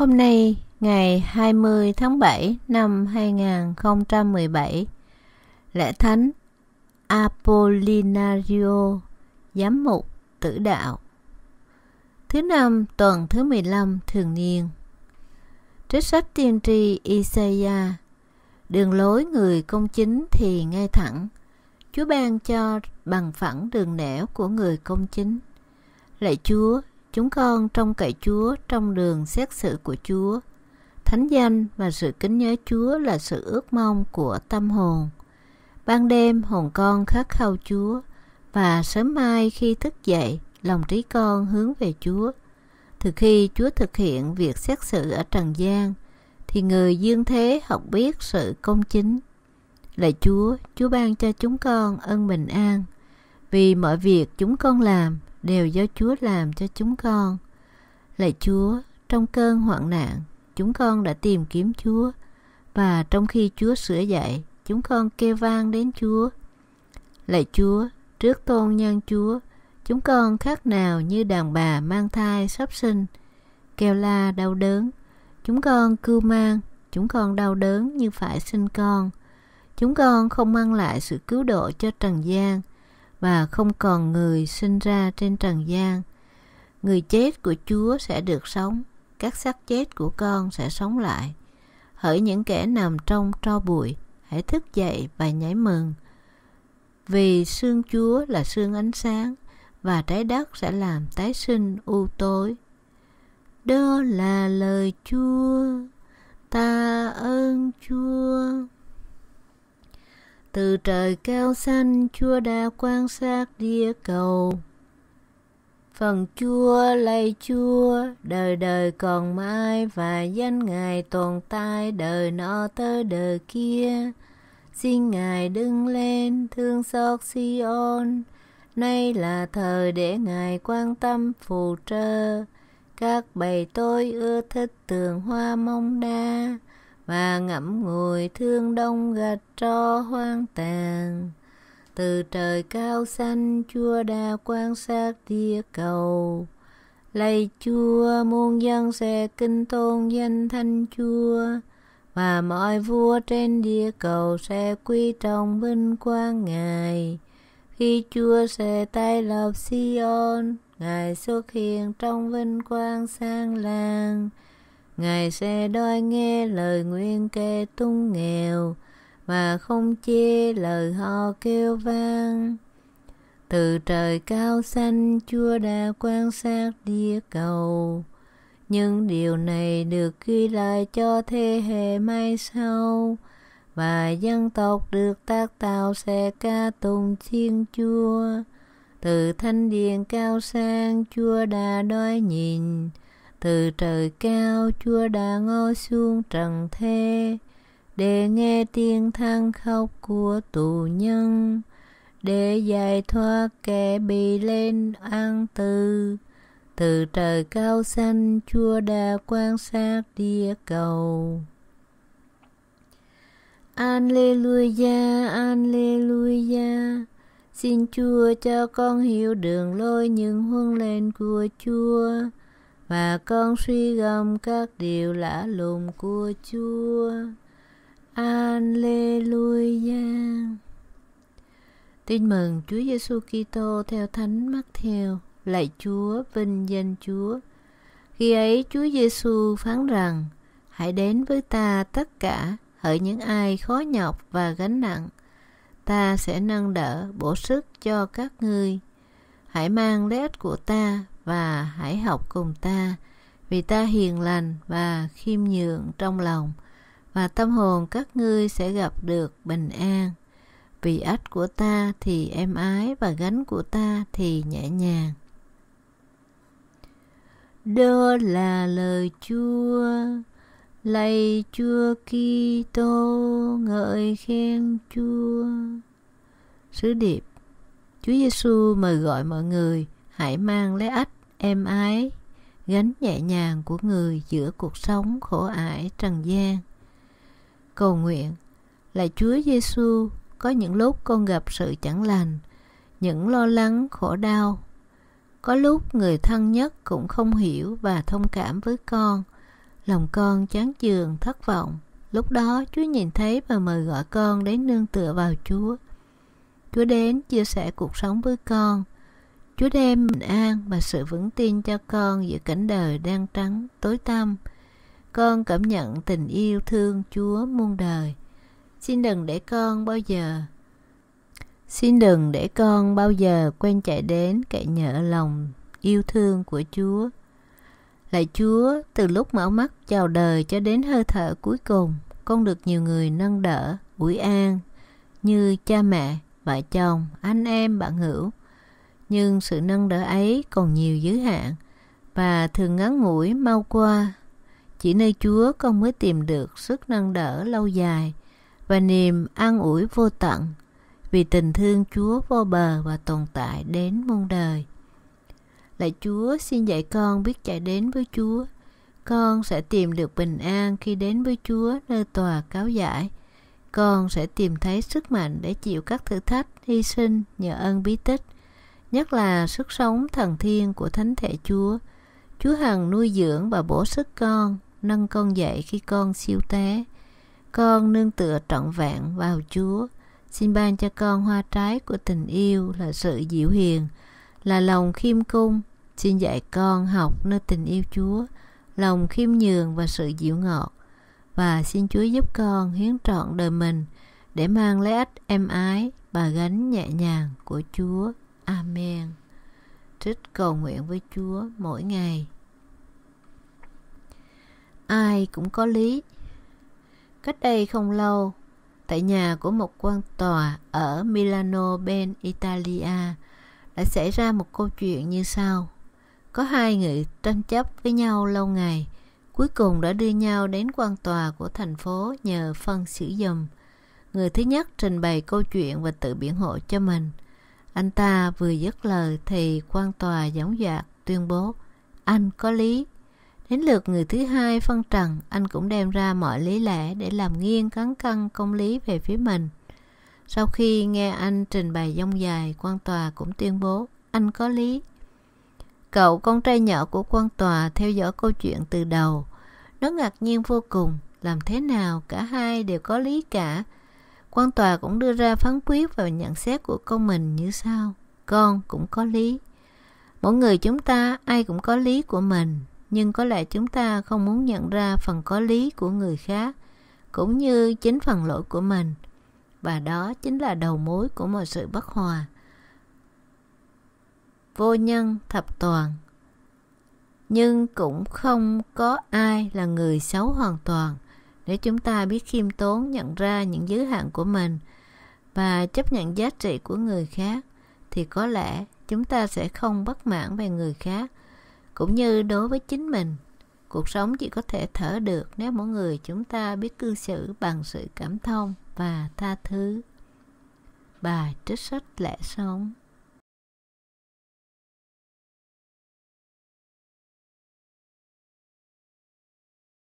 Hôm nay, ngày 20 tháng 7 năm 2017, lễ thánh Apollinario, giám mục tử đạo. Thứ năm tuần thứ 15 thường niên. Trích sách tiên tri Isaiah. Đường lối người công chính thì ngay thẳng. Chúa ban cho bằng phẳng đường nẻo của người công chính. Lạy Chúa, Chúng con trông cậy Chúa trong đường xét xử của Chúa. Thánh danh và sự kính nhớ Chúa là sự ước mong của tâm hồn. Ban đêm hồn con khát khao Chúa và sớm mai khi thức dậy, lòng trí con hướng về Chúa. Từ khi Chúa thực hiện việc xét xử ở Trần gian, thì người dương thế học biết sự công chính. Lạy Chúa, Chúa ban cho chúng con ân bình an, vì mọi việc chúng con làm đều do Chúa làm cho chúng con. Lạy Chúa, trong cơn hoạn nạn, chúng con đã tìm kiếm Chúa và trong khi Chúa sửa dạy, chúng con kêu vang đến Chúa. Lạy Chúa, trước tôn nhân Chúa, chúng con khác nào như đàn bà mang thai sắp sinh, kêu la đau đớn. Chúng con cưu mang, chúng con đau đớn như phải sinh con. Chúng con không mang lại sự cứu độ cho trần gian, và không còn người sinh ra trên trần gian. Người chết của Chúa sẽ được sống, các xác chết của con sẽ sống lại. Hỡi những kẻ nằm trong tro bụi, hãy thức dậy và nhảy mừng. Vì xương Chúa là xương ánh sáng, và trái đất sẽ làm tái sinh u tối. Đó là lời Chúa, ta ơn Chúa từ trời cao xanh chúa đã quan sát địa cầu phần chúa lạy chúa đời đời còn mãi và danh ngài tồn tại đời nọ tới đời kia xin ngài đứng lên thương xót Siôn nay là thời để ngài quan tâm phù trợ các bầy tôi ưa thích tường hoa mông đa và ngẫm ngồi thương đông gạch cho hoang tàn từ trời cao xanh chúa đã quan sát địa cầu lạy chúa muôn dân sẽ kinh tôn danh thanh chúa và mọi vua trên địa cầu sẽ quy trọng vinh quang ngài khi chúa sẽ tay lập Sion ngài xuất hiện trong vinh quang sang làng Ngài sẽ đói nghe lời nguyên kê tung nghèo Và không chia lời ho kêu vang Từ trời cao xanh chúa đã quan sát địa cầu Nhưng điều này được ghi lại cho thế hệ mai sau Và dân tộc được tác tạo sẽ ca tùng thiên chúa Từ thanh điền cao sang chúa đã đói nhìn từ trời cao chúa đã ngó xuống trần thế để nghe tiếng than khóc của tù nhân để giải thoát kẻ bị lên an từ từ trời cao xanh chúa đã quan sát địa cầu Alleluia, Alleluia. Xin Chúa cho con hiểu đường lối những huân lệnh của Chúa và con suy gẫm các điều lạ lùng của Chúa. Alleluia. Tin mừng Chúa Giêsu Kitô theo Thánh Matthew, lạy Chúa, vinh danh Chúa. Khi ấy Chúa Giêsu phán rằng: Hãy đến với ta tất cả, hỡi những ai khó nhọc và gánh nặng, ta sẽ nâng đỡ, bổ sức cho các ngươi. Hãy mang lẽ của ta và hãy học cùng ta vì ta hiền lành và khiêm nhường trong lòng và tâm hồn các ngươi sẽ gặp được bình an vì ách của ta thì êm ái và gánh của ta thì nhẹ nhàng đó là lời chúa lạy chúa kitô ngợi khen chúa sứ điệp chúa giêsu mời gọi mọi người hãy mang lấy ách êm ái, gánh nhẹ nhàng của người giữa cuộc sống khổ ải trần gian. Cầu nguyện là Chúa Giêsu có những lúc con gặp sự chẳng lành, những lo lắng khổ đau. Có lúc người thân nhất cũng không hiểu và thông cảm với con, lòng con chán chường thất vọng. Lúc đó Chúa nhìn thấy và mời gọi con đến nương tựa vào Chúa. Chúa đến chia sẻ cuộc sống với con – Chúa đem bình an và sự vững tin cho con giữa cảnh đời đang trắng, tối tăm. Con cảm nhận tình yêu thương Chúa muôn đời. Xin đừng để con bao giờ Xin đừng để con bao giờ quên chạy đến cậy nhỡ lòng yêu thương của Chúa. Lạy Chúa, từ lúc mở mắt chào đời cho đến hơi thở cuối cùng, con được nhiều người nâng đỡ, ủi an như cha mẹ, vợ chồng, anh em, bạn hữu nhưng sự nâng đỡ ấy còn nhiều giới hạn và thường ngắn ngủi mau qua. Chỉ nơi Chúa con mới tìm được sức nâng đỡ lâu dài và niềm an ủi vô tận vì tình thương Chúa vô bờ và tồn tại đến muôn đời. Lạy Chúa, xin dạy con biết chạy đến với Chúa. Con sẽ tìm được bình an khi đến với Chúa nơi tòa cáo giải. Con sẽ tìm thấy sức mạnh để chịu các thử thách, hy sinh nhờ ơn bí tích – nhất là sức sống thần thiên của Thánh Thể Chúa. Chúa Hằng nuôi dưỡng và bổ sức con, nâng con dậy khi con siêu té. Con nương tựa trọn vẹn vào Chúa. Xin ban cho con hoa trái của tình yêu là sự dịu hiền, là lòng khiêm cung. Xin dạy con học nơi tình yêu Chúa, lòng khiêm nhường và sự dịu ngọt. Và xin Chúa giúp con hiến trọn đời mình để mang lấy ích êm ái và gánh nhẹ nhàng của Chúa. Amen. Trích cầu nguyện với Chúa mỗi ngày. Ai cũng có lý. Cách đây không lâu, tại nhà của một quan tòa ở Milano bên Italia đã xảy ra một câu chuyện như sau. Có hai người tranh chấp với nhau lâu ngày, cuối cùng đã đưa nhau đến quan tòa của thành phố nhờ phân xử dùm. Người thứ nhất trình bày câu chuyện và tự biện hộ cho mình – anh ta vừa dứt lời thì quan tòa giống dạc tuyên bố Anh có lý Đến lượt người thứ hai phân trần, anh cũng đem ra mọi lý lẽ để làm nghiêng cắn cân công lý về phía mình. Sau khi nghe anh trình bày dông dài, quan tòa cũng tuyên bố, anh có lý. Cậu con trai nhỏ của quan tòa theo dõi câu chuyện từ đầu. Nó ngạc nhiên vô cùng, làm thế nào cả hai đều có lý cả, quan tòa cũng đưa ra phán quyết và nhận xét của con mình như sau con cũng có lý mỗi người chúng ta ai cũng có lý của mình nhưng có lẽ chúng ta không muốn nhận ra phần có lý của người khác cũng như chính phần lỗi của mình và đó chính là đầu mối của mọi sự bất hòa vô nhân thập toàn nhưng cũng không có ai là người xấu hoàn toàn nếu chúng ta biết khiêm tốn nhận ra những giới hạn của mình và chấp nhận giá trị của người khác thì có lẽ chúng ta sẽ không bất mãn về người khác cũng như đối với chính mình cuộc sống chỉ có thể thở được nếu mỗi người chúng ta biết cư xử bằng sự cảm thông và tha thứ bài trích sách lẽ sống